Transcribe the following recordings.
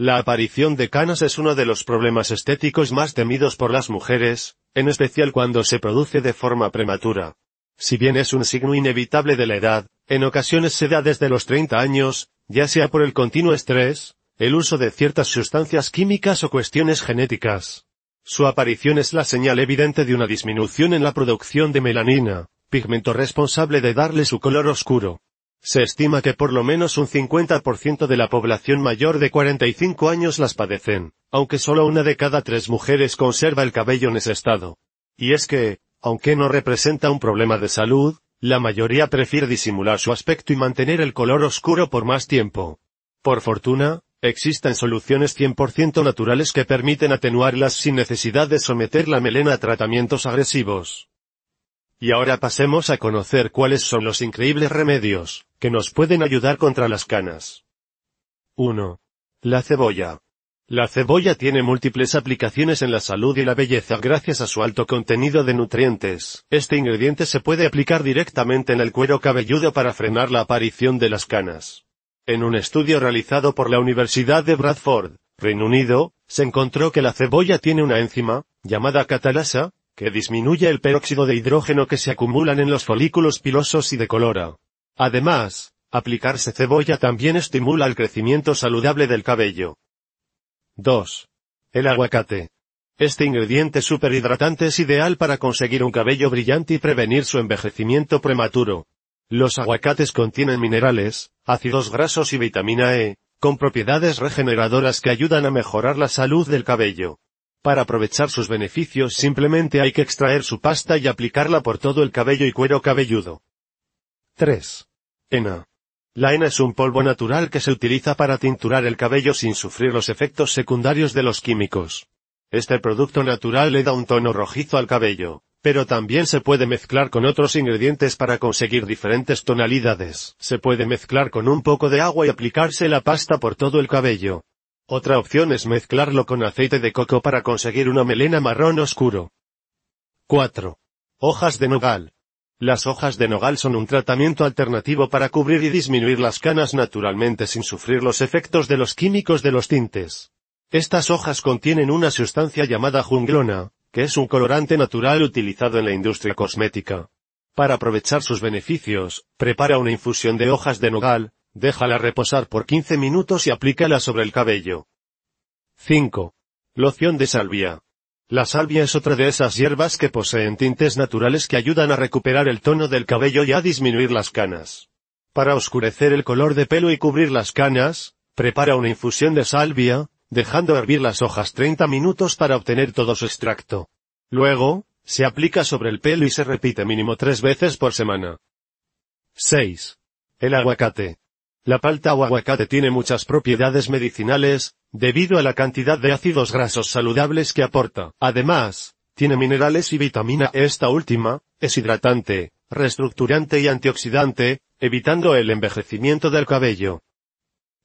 La aparición de canas es uno de los problemas estéticos más temidos por las mujeres, en especial cuando se produce de forma prematura. Si bien es un signo inevitable de la edad, en ocasiones se da desde los 30 años, ya sea por el continuo estrés, el uso de ciertas sustancias químicas o cuestiones genéticas. Su aparición es la señal evidente de una disminución en la producción de melanina, pigmento responsable de darle su color oscuro. Se estima que por lo menos un 50% de la población mayor de 45 años las padecen, aunque solo una de cada tres mujeres conserva el cabello en ese estado. Y es que, aunque no representa un problema de salud, la mayoría prefiere disimular su aspecto y mantener el color oscuro por más tiempo. Por fortuna, existen soluciones 100% naturales que permiten atenuarlas sin necesidad de someter la melena a tratamientos agresivos. Y ahora pasemos a conocer cuáles son los increíbles remedios que nos pueden ayudar contra las canas. 1. La cebolla. La cebolla tiene múltiples aplicaciones en la salud y la belleza gracias a su alto contenido de nutrientes. Este ingrediente se puede aplicar directamente en el cuero cabelludo para frenar la aparición de las canas. En un estudio realizado por la Universidad de Bradford, Reino Unido, se encontró que la cebolla tiene una enzima, llamada catalasa, que disminuye el peróxido de hidrógeno que se acumulan en los folículos pilosos y de colora. Además, aplicarse cebolla también estimula el crecimiento saludable del cabello. 2. El aguacate. Este ingrediente superhidratante es ideal para conseguir un cabello brillante y prevenir su envejecimiento prematuro. Los aguacates contienen minerales, ácidos grasos y vitamina E, con propiedades regeneradoras que ayudan a mejorar la salud del cabello. Para aprovechar sus beneficios simplemente hay que extraer su pasta y aplicarla por todo el cabello y cuero cabelludo. 3. Hena. La hena es un polvo natural que se utiliza para tinturar el cabello sin sufrir los efectos secundarios de los químicos. Este producto natural le da un tono rojizo al cabello, pero también se puede mezclar con otros ingredientes para conseguir diferentes tonalidades. Se puede mezclar con un poco de agua y aplicarse la pasta por todo el cabello. Otra opción es mezclarlo con aceite de coco para conseguir una melena marrón oscuro. 4. Hojas de nogal. Las hojas de nogal son un tratamiento alternativo para cubrir y disminuir las canas naturalmente sin sufrir los efectos de los químicos de los tintes. Estas hojas contienen una sustancia llamada junglona, que es un colorante natural utilizado en la industria cosmética. Para aprovechar sus beneficios, prepara una infusión de hojas de nogal, Déjala reposar por 15 minutos y aplícala sobre el cabello. 5. Loción de salvia. La salvia es otra de esas hierbas que poseen tintes naturales que ayudan a recuperar el tono del cabello y a disminuir las canas. Para oscurecer el color de pelo y cubrir las canas, prepara una infusión de salvia, dejando hervir las hojas 30 minutos para obtener todo su extracto. Luego, se aplica sobre el pelo y se repite mínimo tres veces por semana. 6. El aguacate. La palta o aguacate tiene muchas propiedades medicinales, debido a la cantidad de ácidos grasos saludables que aporta. Además, tiene minerales y vitamina E. Esta última, es hidratante, reestructurante y antioxidante, evitando el envejecimiento del cabello.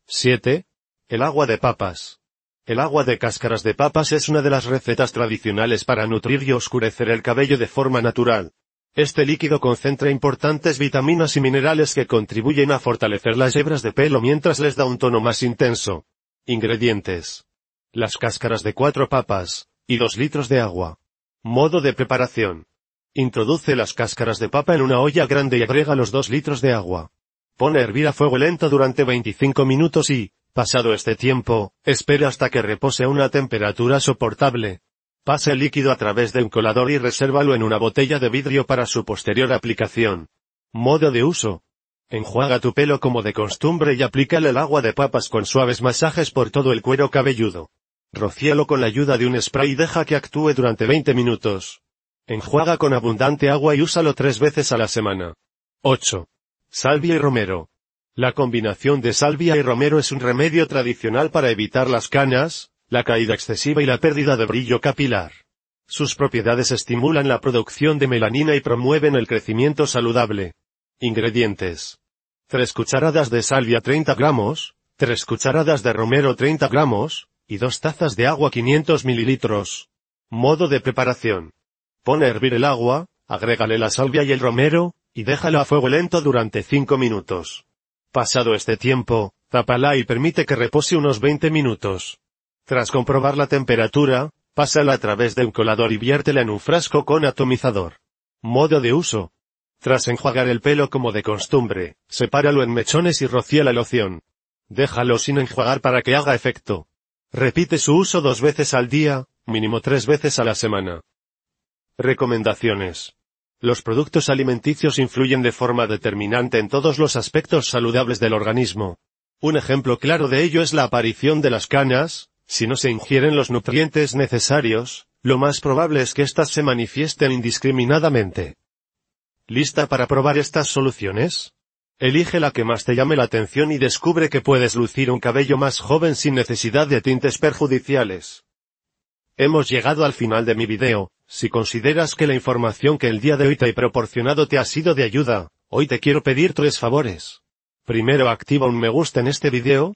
7. El agua de papas. El agua de cáscaras de papas es una de las recetas tradicionales para nutrir y oscurecer el cabello de forma natural. Este líquido concentra importantes vitaminas y minerales que contribuyen a fortalecer las hebras de pelo mientras les da un tono más intenso. Ingredientes. Las cáscaras de cuatro papas, y dos litros de agua. Modo de preparación. Introduce las cáscaras de papa en una olla grande y agrega los dos litros de agua. Pone a hervir a fuego lento durante 25 minutos y, pasado este tiempo, espera hasta que repose a una temperatura soportable. Pase el líquido a través de un colador y resérvalo en una botella de vidrio para su posterior aplicación. Modo de uso. Enjuaga tu pelo como de costumbre y aplícale el agua de papas con suaves masajes por todo el cuero cabelludo. Rocíalo con la ayuda de un spray y deja que actúe durante 20 minutos. Enjuaga con abundante agua y úsalo tres veces a la semana. 8. Salvia y romero. La combinación de salvia y romero es un remedio tradicional para evitar las canas, la caída excesiva y la pérdida de brillo capilar. Sus propiedades estimulan la producción de melanina y promueven el crecimiento saludable. Ingredientes. 3 cucharadas de salvia 30 gramos, 3 cucharadas de romero 30 gramos, y 2 tazas de agua 500 mililitros. Modo de preparación. Pone a hervir el agua, agrégale la salvia y el romero, y déjala a fuego lento durante 5 minutos. Pasado este tiempo, tápala y permite que repose unos 20 minutos. Tras comprobar la temperatura, pásala a través de un colador y viértela en un frasco con atomizador. Modo de uso. Tras enjuagar el pelo como de costumbre, sepáralo en mechones y rocía la loción. Déjalo sin enjuagar para que haga efecto. Repite su uso dos veces al día, mínimo tres veces a la semana. Recomendaciones. Los productos alimenticios influyen de forma determinante en todos los aspectos saludables del organismo. Un ejemplo claro de ello es la aparición de las canas, si no se ingieren los nutrientes necesarios, lo más probable es que éstas se manifiesten indiscriminadamente. ¿Lista para probar estas soluciones? Elige la que más te llame la atención y descubre que puedes lucir un cabello más joven sin necesidad de tintes perjudiciales. Hemos llegado al final de mi video, si consideras que la información que el día de hoy te he proporcionado te ha sido de ayuda, hoy te quiero pedir tres favores. Primero activa un me gusta en este video,